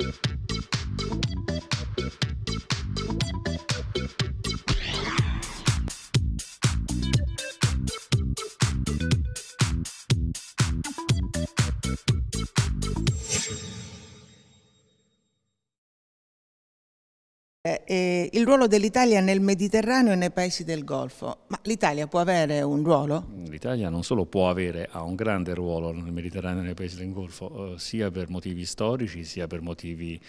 Yeah. eh, il ruolo dell'Italia nel Mediterraneo e nei paesi del Golfo. Ma l'Italia può avere un ruolo? L'Italia non solo può avere, ha un grande ruolo nel Mediterraneo e nei paesi del Golfo, eh, sia per motivi storici, sia per motivi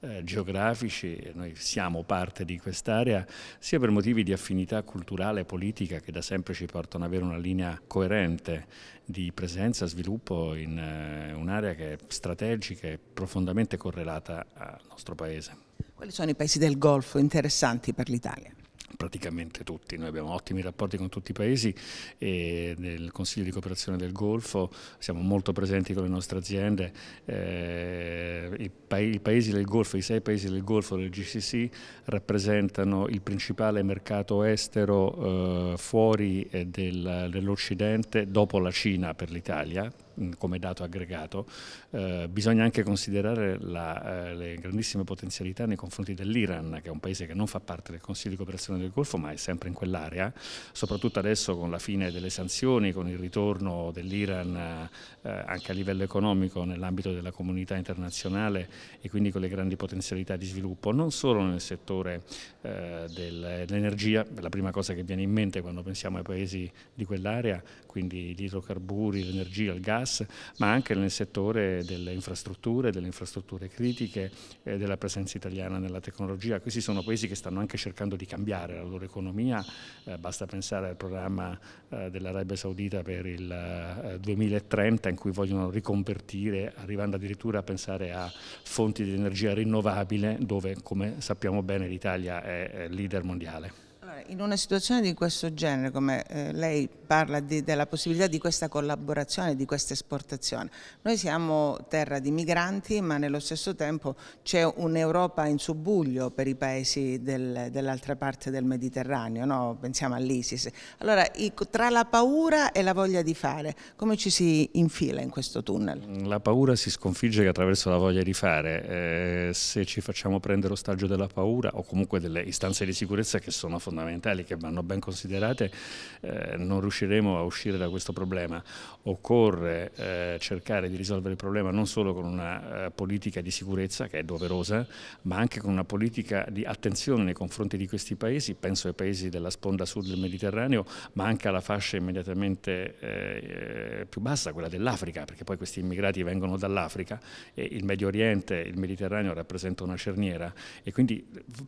eh, geografici, noi siamo parte di quest'area, sia per motivi di affinità culturale e politica che da sempre ci portano ad avere una linea coerente di presenza e sviluppo in eh, un'area che è strategica e profondamente correlata al nostro Paese. Quali sono i paesi del Golfo interessanti per l'Italia? praticamente tutti, noi abbiamo ottimi rapporti con tutti i paesi e nel Consiglio di cooperazione del Golfo siamo molto presenti con le nostre aziende, eh, i, pa i, paesi del Golfo, i sei paesi del Golfo del GCC rappresentano il principale mercato estero eh, fuori eh, del, dell'Occidente dopo la Cina per l'Italia, come dato aggregato, eh, bisogna anche considerare la, eh, le grandissime potenzialità nei confronti dell'Iran, che è un paese che non fa parte del Consiglio di cooperazione del Golfo, ma è sempre in quell'area, soprattutto adesso con la fine delle sanzioni, con il ritorno dell'Iran eh, eh anche a livello economico nell'ambito della comunità internazionale e quindi con le grandi potenzialità di sviluppo, non solo nel settore eh, dell'energia, la prima cosa che viene in mente quando pensiamo ai paesi di quell'area, quindi gli idrocarburi, l'energia, il gas, gas, ma anche nel settore delle infrastrutture, delle infrastrutture critiche, e della presenza italiana nella tecnologia. Questi sono paesi che stanno anche cercando di cambiare la loro economia, eh, basta pensare al programma eh, dell'Arabia Saudita per il 2030 eh, in cui vogliono riconvertire, arrivando addirittura a pensare a fonti di energia rinnovabile dove come sappiamo bene l'Italia è leader mondiale in una situazione di questo genere, come eh, lei parla di, della possibilità di questa collaborazione, di questa esportazione, noi siamo terra di migranti ma nello stesso tempo c'è un'Europa in subbuglio per i paesi del, dell'altra parte del Mediterraneo, no? pensiamo all'ISIS. Allora i, tra la paura e la voglia di fare, come ci si infila in questo tunnel? La paura si sconfigge attraverso la voglia di fare, eh, se ci facciamo prendere ostaggio della paura o comunque delle istanze di sicurezza che sono fondamentali fondamentali che vanno ben considerate, eh, non riusciremo a uscire da questo problema. Occorre eh, cercare di risolvere il problema non solo con una eh, politica di sicurezza che è doverosa, ma anche con una politica di attenzione nei confronti di questi paesi, penso ai paesi della sponda sud del Mediterraneo, ma anche alla fascia immediatamente eh, più bassa, quella dell'Africa, perché poi questi immigrati vengono dall'Africa e il Medio Oriente, il Mediterraneo rappresenta una cerniera e quindi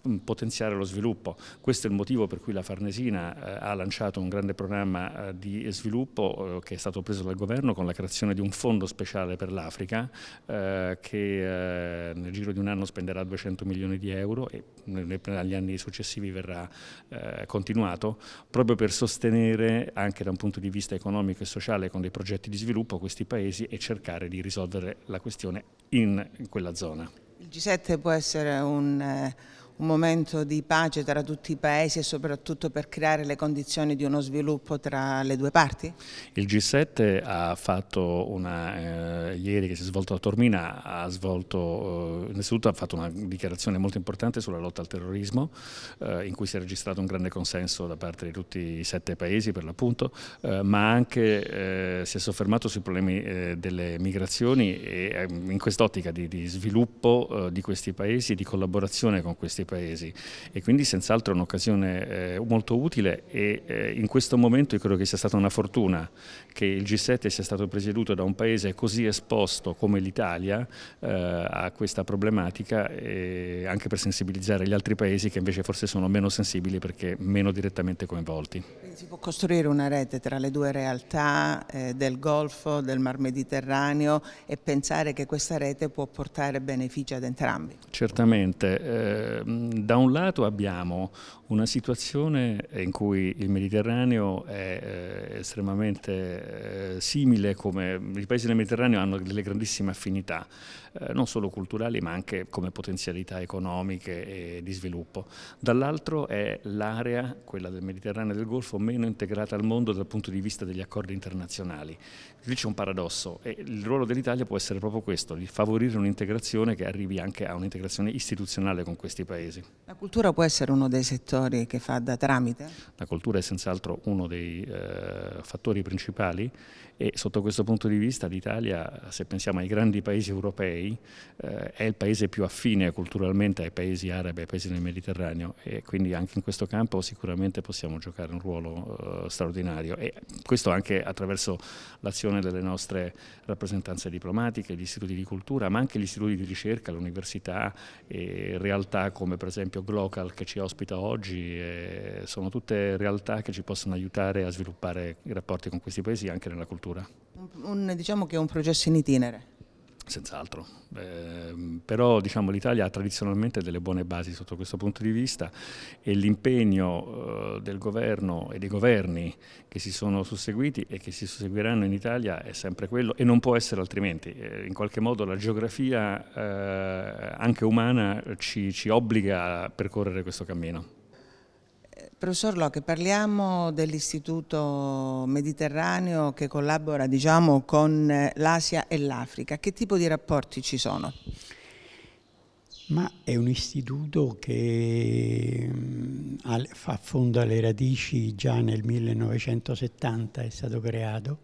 mm, potenziare lo sviluppo. Questo è il motivo per cui la Farnesina eh, ha lanciato un grande programma eh, di sviluppo eh, che è stato preso dal governo con la creazione di un fondo speciale per l'Africa che nel giro di un anno spenderà 200 milioni di euro e negli anni successivi verrà continuato proprio per sostenere anche da un punto di vista economico e sociale con dei progetti di sviluppo questi paesi e cercare di risolvere la questione in quella zona. Il G7 può essere un un momento di pace tra tutti i paesi e soprattutto per creare le condizioni di uno sviluppo tra le due parti? Il G7 ha fatto una, eh, ieri che si è svolto a Tormina, ha svolto, eh, innanzitutto ha fatto una dichiarazione molto importante sulla lotta al terrorismo, eh, in cui si è registrato un grande consenso da parte di tutti i sette paesi per l'appunto, eh, ma anche eh, si è soffermato sui problemi eh, delle migrazioni e ehm, in quest'ottica di, di sviluppo di questi paesi, di collaborazione con questi paesi paesi e quindi senz'altro è un'occasione eh, molto utile e eh, in questo momento io credo che sia stata una fortuna che il G7 sia stato presieduto da un paese così esposto come l'Italia eh, a questa problematica anche per sensibilizzare gli altri paesi che invece forse sono meno sensibili perché meno direttamente coinvolti. Si può costruire una rete tra le due realtà eh, del Golfo, del Mar Mediterraneo e pensare che questa rete può portare benefici ad entrambi? Certamente. Ehm, Ehm, da un lato abbiamo una situazione in cui il Mediterraneo è eh, estremamente eh, simile come i paesi del Mediterraneo hanno delle grandissime affinità eh, non solo culturali ma anche come potenzialità economiche e di sviluppo. Dall'altro è l'area, quella del Mediterraneo e del Golfo, meno integrata al mondo dal punto di vista degli accordi internazionali. Lì c'è un paradosso e il ruolo dell'Italia può essere proprio questo, di favorire un'integrazione che arrivi anche a un'integrazione istituzionale con questi paesi. La cultura può essere uno dei settori che fa da tramite? La cultura è senz'altro uno dei eh, fattori principali e sotto questo punto di vista l'Italia, se pensiamo ai grandi paesi europei, eh, è il paese più affine culturalmente ai paesi arabi, ai paesi del Mediterraneo e quindi anche in questo campo sicuramente possiamo giocare un ruolo eh, straordinario e questo anche attraverso l'azione delle nostre rappresentanze diplomatiche, gli istituti di cultura, ma anche gli istituti di ricerca, l'università e realtà come per esempio Glocal che ci ospita oggi, eh, sono tutte realtà che ci possono aiutare a sviluppare i rapporti con questi paesi anche nella cultura cultura. Un, un, diciamo che è un processo in itinere. Senz'altro, eh, però diciamo, l'Italia ha tradizionalmente delle buone basi sotto questo punto di vista e l'impegno eh, del governo e dei governi che si sono susseguiti e che si susseguiranno in Italia è sempre quello e non può essere altrimenti. Eh, in qualche modo la geografia eh, anche umana ci, ci obbliga a percorrere questo cammino. Professor Locche, parliamo dell'Istituto Mediterraneo che collabora diciamo, con eh, l'Asia e l'Africa. Che tipo di rapporti ci sono? Ma è un istituto che mm, affonda le radici già nel 1970, è stato creato,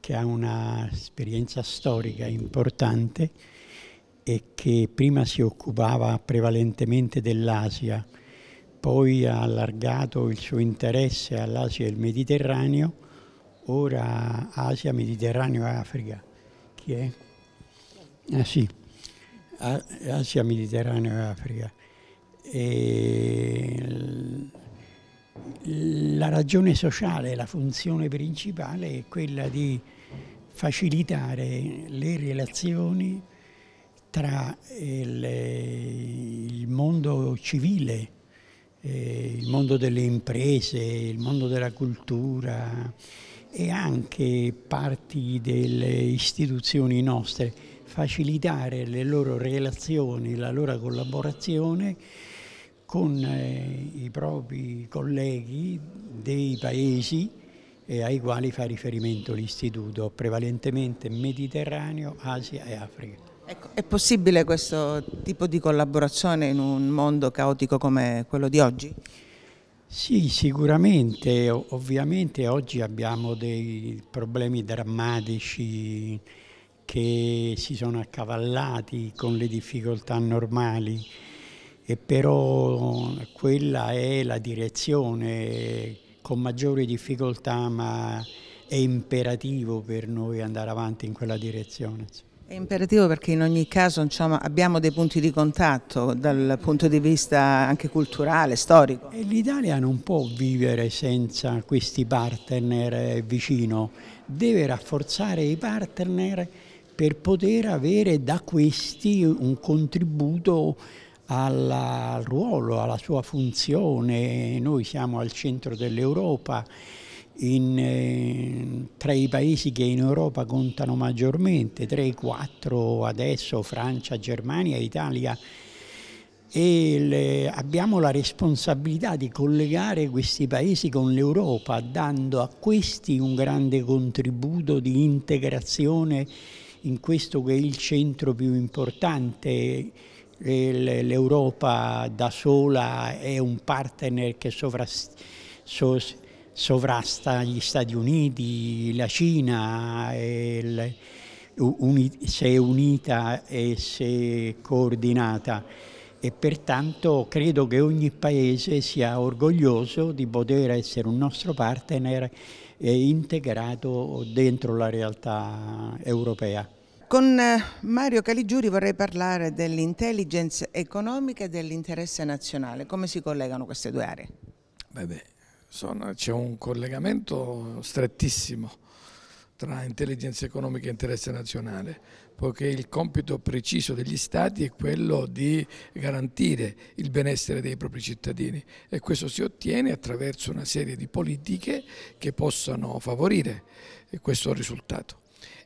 che ha un'esperienza storica importante e che prima si occupava prevalentemente dell'Asia, poi ha allargato il suo interesse all'Asia e al Mediterraneo, ora Asia, Mediterraneo e Africa. Chi è? Ah sì, Asia, Mediterraneo e Africa. E la ragione sociale, la funzione principale è quella di facilitare le relazioni tra il, eh, il mondo civile eh, il mondo delle imprese, il mondo della cultura e anche parti delle istituzioni nostre, facilitare le loro relazioni, la loro collaborazione con eh, i propri colleghi dei paesi eh, ai quali fa riferimento l'Istituto, prevalentemente Mediterraneo, Asia e Africa. Ecco, è possibile questo tipo di collaborazione in un mondo caotico come quello di oggi? Sì, sicuramente, ovviamente oggi abbiamo dei problemi drammatici che si sono accavallati con le difficoltà normali e però quella è la direzione con maggiore difficoltà ma è imperativo per noi andare avanti in quella direzione. È imperativo perché in ogni caso insomma, abbiamo dei punti di contatto dal punto di vista anche culturale, storico. L'Italia non può vivere senza questi partner vicino, deve rafforzare i partner per poter avere da questi un contributo alla, al ruolo, alla sua funzione. Noi siamo al centro dell'Europa in, eh, tra i paesi che in Europa contano maggiormente, 3-4 adesso, Francia, Germania, Italia, e le, abbiamo la responsabilità di collegare questi paesi con l'Europa, dando a questi un grande contributo di integrazione in questo che è il centro più importante. L'Europa da sola è un partner che sovrastima sovrasta gli Stati Uniti, la Cina, il, uni, se è unita e se è coordinata e pertanto credo che ogni paese sia orgoglioso di poter essere un nostro partner integrato dentro la realtà europea. Con eh, Mario Caligiuri vorrei parlare dell'intelligence economica e dell'interesse nazionale. Come si collegano queste due aree? Beh, beh c'è un collegamento strettissimo tra intelligenza economica e interesse nazionale, poiché il compito preciso degli Stati è quello di garantire il benessere dei propri cittadini e questo si ottiene attraverso una serie di politiche che possano favorire questo risultato.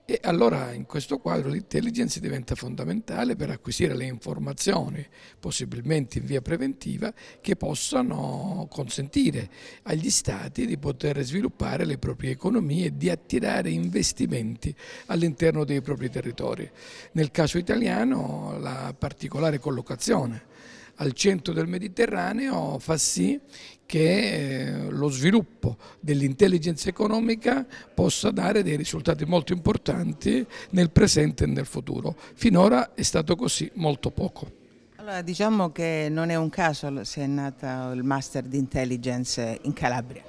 E allora in questo quadro l'intelligence diventa fondamentale per acquisire le informazioni, possibilmente in via preventiva, che possano consentire agli Stati di poter sviluppare le proprie economie e di attirare investimenti all'interno dei propri territori. Nel caso italiano la particolare collocazione al centro del Mediterraneo fa sì che eh, lo sviluppo dell'intelligence economica possa dare dei risultati molto importanti nel presente e nel futuro. Finora è stato così molto poco. Allora, diciamo che non è un caso se è nato il Master di Intelligence in Calabria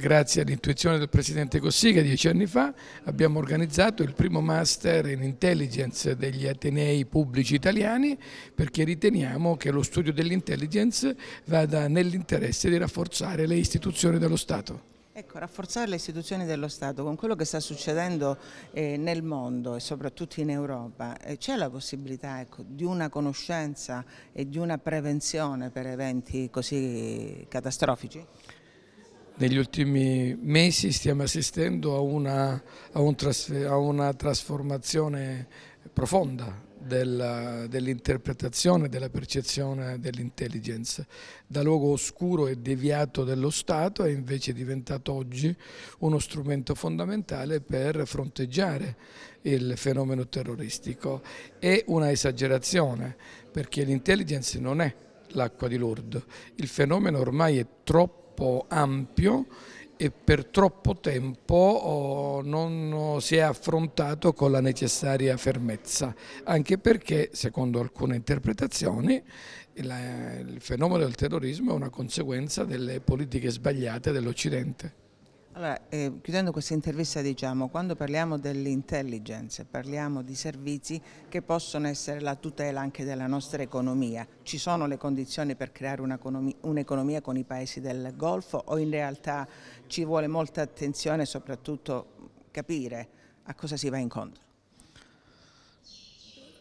grazie all'intuizione del Presidente Cossiga dieci anni fa abbiamo organizzato il primo master in intelligence degli Atenei pubblici italiani perché riteniamo che lo studio dell'intelligence vada nell'interesse di rafforzare le istituzioni dello Stato. Ecco, rafforzare le istituzioni dello Stato con quello che sta succedendo eh, nel mondo e soprattutto in Europa, eh, c'è la possibilità ecco, di una conoscenza e di una prevenzione per eventi così catastrofici? negli ultimi mesi stiamo assistendo a una, a un a una trasformazione profonda dell'interpretazione dell della percezione dell'intelligence. Da luogo oscuro e deviato dello Stato è invece diventato oggi uno strumento fondamentale per fronteggiare il fenomeno terroristico. È una esagerazione perché l'intelligence non è l'acqua di Lourdes, il fenomeno ormai è troppo troppo ampio e per troppo tempo oh, non oh, si è affrontato con la necessaria fermezza, anche perché, secondo alcune interpretazioni, il fenomeno del terrorismo è una conseguenza delle politiche sbagliate dell'Occidente. Allora, eh, chiudendo questa intervista diciamo, quando parliamo dell'intelligence parliamo di servizi che possono essere la tutela anche della nostra economia, ci sono le condizioni per creare un'economia un con i paesi del Golfo o in realtà ci vuole molta attenzione e soprattutto capire a cosa si va incontro?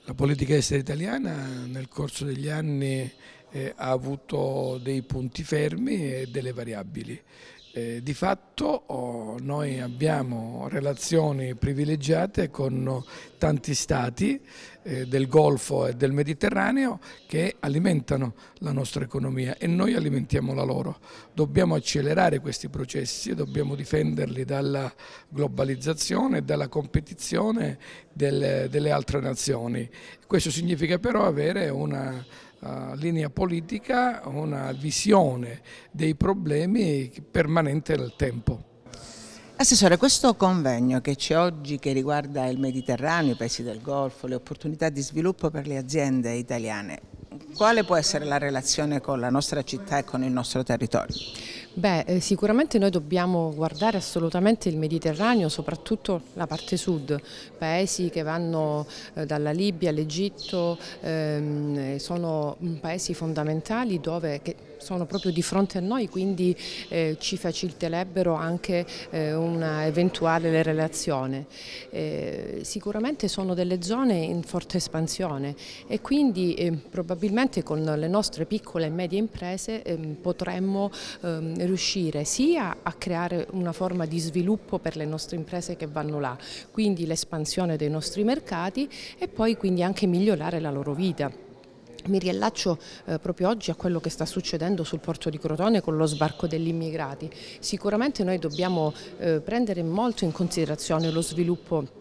La politica estera italiana nel corso degli anni eh, ha avuto dei punti fermi e delle variabili. Eh, di fatto oh, noi abbiamo relazioni privilegiate con tanti stati eh, del Golfo e del Mediterraneo che alimentano la nostra economia e noi alimentiamo la loro. Dobbiamo accelerare questi processi dobbiamo difenderli dalla globalizzazione e dalla competizione del, delle altre nazioni. Questo significa però avere una eh, linea politica una visione dei problemi permanente nel tempo. Assessore, questo convegno che c'è oggi che riguarda il Mediterraneo, i paesi del Golfo, le opportunità di sviluppo per le aziende italiane, quale può essere la relazione con la nostra città e con il nostro territorio? Beh, eh, sicuramente noi dobbiamo guardare assolutamente il Mediterraneo, soprattutto la parte sud, paesi che vanno eh, dalla Libia all'Egitto, ehm, sono mm, paesi fondamentali dove, sono proprio di fronte a noi, quindi eh, ci faciliterebbero anche eh, una relazione. Eh, sicuramente sono delle zone in forte espansione e quindi eh, probabilmente con le nostre piccole e medie imprese ehm, potremmo ehm, riuscire sia a creare una forma di sviluppo per le nostre imprese che vanno là, quindi l'espansione dei nostri mercati e poi quindi anche migliorare la loro vita. Mi riallaccio eh, proprio oggi a quello che sta succedendo sul porto di Crotone con lo sbarco degli immigrati. Sicuramente noi dobbiamo eh, prendere molto in considerazione lo sviluppo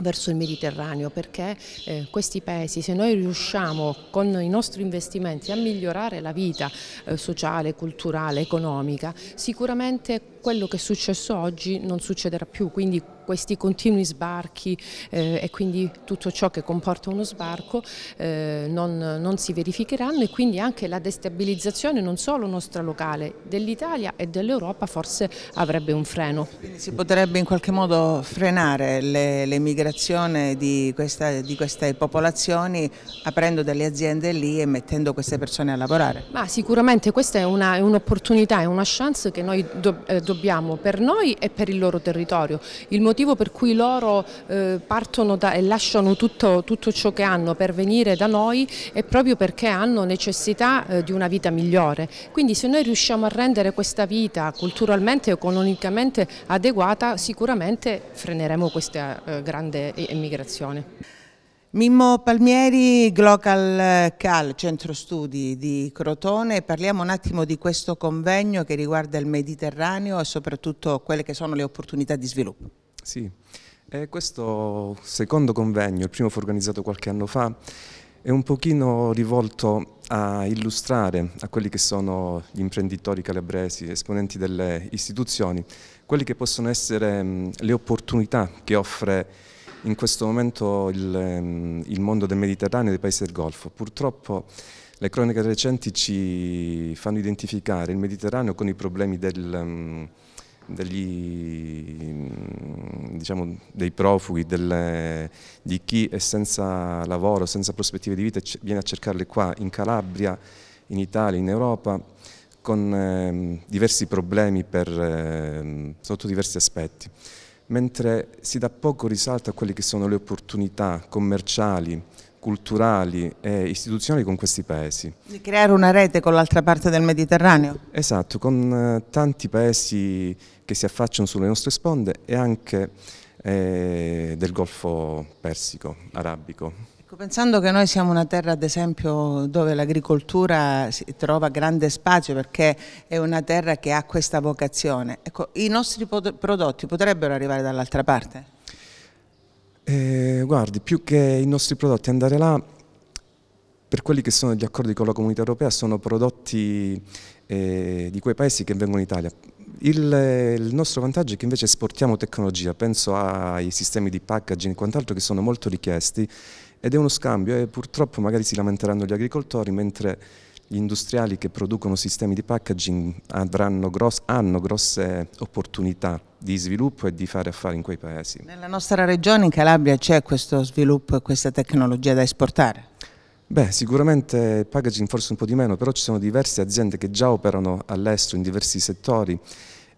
verso il Mediterraneo perché eh, questi paesi se noi riusciamo con i nostri investimenti a migliorare la vita eh, sociale, culturale, economica sicuramente quello che è successo oggi non succederà più, quindi questi continui sbarchi eh, e quindi tutto ciò che comporta uno sbarco eh, non, non, si verificheranno e quindi anche la destabilizzazione non solo nostra locale, dell'Italia e dell'Europa forse avrebbe un freno. Quindi si potrebbe in qualche modo frenare l'emigrazione di, di queste popolazioni aprendo delle aziende lì e mettendo queste persone a lavorare? Ma sicuramente questa è un'opportunità, è, un è una chance che noi do, eh, dobbiamo dobbiamo per noi e per il loro territorio. Il motivo per cui loro eh, partono da, e lasciano tutto, tutto, ciò che hanno per venire da noi è proprio perché hanno necessità eh, di una vita migliore. Quindi se noi riusciamo a rendere questa vita culturalmente e economicamente adeguata sicuramente freneremo questa eh, grande emigrazione. Mimmo Palmieri, Global Cal, centro studi di Crotone. Parliamo un attimo di questo convegno che riguarda il Mediterraneo e soprattutto quelle che sono le opportunità di sviluppo. Sì, eh, questo secondo convegno, il primo fu organizzato qualche anno fa, è un pochino rivolto a illustrare a quelli che sono gli imprenditori calabresi, esponenti delle istituzioni, quelle che possono essere mh, le opportunità che offre in questo momento il, ehm, il mondo del Mediterraneo e dei paesi del Golfo. Purtroppo le cronache recenti ci fanno identificare il Mediterraneo con i problemi del, ehm, degli, mm, diciamo, dei profughi, delle, di chi è senza lavoro, senza prospettive di vita, viene a cercarle qua in Calabria, in Italia, in Europa, con eh, diversi problemi per, eh, sotto diversi aspetti mentre si dà poco risalto a quelle che sono le opportunità commerciali, culturali e istituzionali con questi paesi. Di creare una rete con l'altra parte del Mediterraneo? Esatto, con eh, tanti paesi che si affacciano sulle nostre sponde e anche eh, del Golfo Persico, arabico. Ecco, pensando che noi siamo una terra, ad esempio, dove l'agricoltura si trova grande spazio perché è una terra che ha questa vocazione, ecco, i nostri prodotti potrebbero arrivare dall'altra parte? Eh, guardi, più che i nostri prodotti andare là, per quelli che sono gli accordi con la comunità europea, sono prodotti eh, di quei paesi che vengono in Italia. Il, il, nostro vantaggio è che invece esportiamo tecnologia, penso ai sistemi di packaging e quant'altro che sono molto richiesti ed è uno scambio e purtroppo magari si lamenteranno gli agricoltori mentre gli industriali che producono sistemi di packaging gross, hanno grosse opportunità di sviluppo e di fare affari in quei paesi. Nella nostra regione, in Calabria, c'è questo sviluppo e questa tecnologia da esportare? Beh, sicuramente packaging forse un po' di meno, però ci sono diverse aziende che già operano all'estero in diversi settori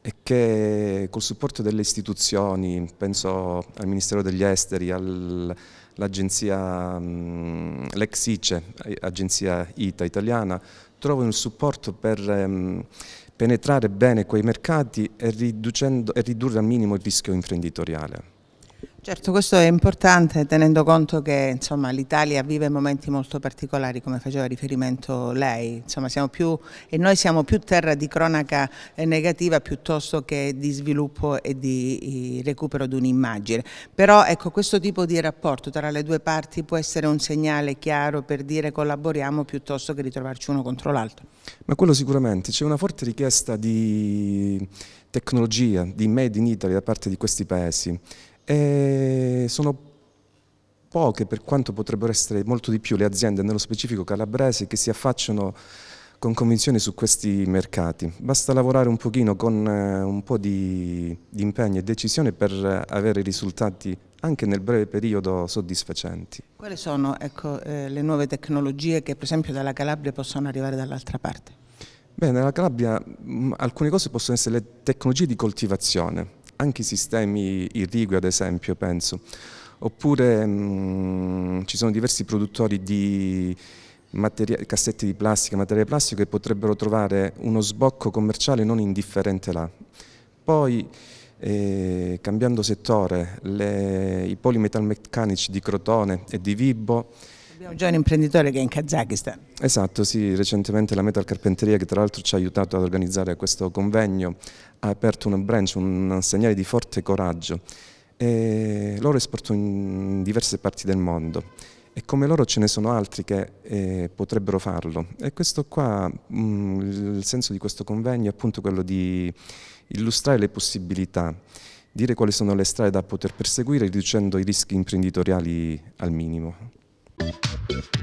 e che col supporto delle istituzioni, penso al Ministero degli Esteri, all'agenzia, l'ex agenzia ITA italiana, trovano il supporto per ehm, penetrare bene quei mercati e, e ridurre al minimo il rischio imprenditoriale. Certo, questo è importante tenendo conto che l'Italia vive momenti molto particolari come faceva riferimento lei, insomma, più, e noi siamo più terra di cronaca negativa piuttosto che di sviluppo e di recupero di un'immagine, però ecco, questo tipo di rapporto tra le due parti può essere un segnale chiaro per dire collaboriamo piuttosto che ritrovarci uno contro l'altro. Ma quello sicuramente, c'è una forte richiesta di tecnologia, di made in Italy da parte di questi paesi e sono poche, per quanto potrebbero essere molto di più, le aziende, nello specifico calabresi, che si affacciano con convinzione su questi mercati. Basta lavorare un pochino con eh, un po' di, di impegno e decisione per avere risultati anche nel breve periodo soddisfacenti. Quali sono ecco, eh, le nuove tecnologie che per esempio dalla Calabria possono arrivare dall'altra parte? Beh, nella Calabria mh, mm, alcune cose possono essere le tecnologie di coltivazione, anche i sistemi irrigui ad esempio penso, oppure mh, mm, ci sono diversi produttori di cassette di plastica, materiale plastico che potrebbero trovare uno sbocco commerciale non indifferente là. Poi eh, cambiando settore, le, i poli metalmeccanici di Crotone e di Vibbo Abbiamo già un imprenditore che è in Kazakistan. Esatto, sì, recentemente la Metal Carpenteria che tra l'altro ci ha aiutato ad organizzare questo convegno ha aperto una branch, un segnale di forte coraggio e loro esportano in diverse parti del mondo e come loro ce ne sono altri che eh, potrebbero farlo e questo qua, mh, mm, il senso di questo convegno è appunto quello di illustrare le possibilità, dire quali sono le strade da poter perseguire riducendo i rischi imprenditoriali al minimo.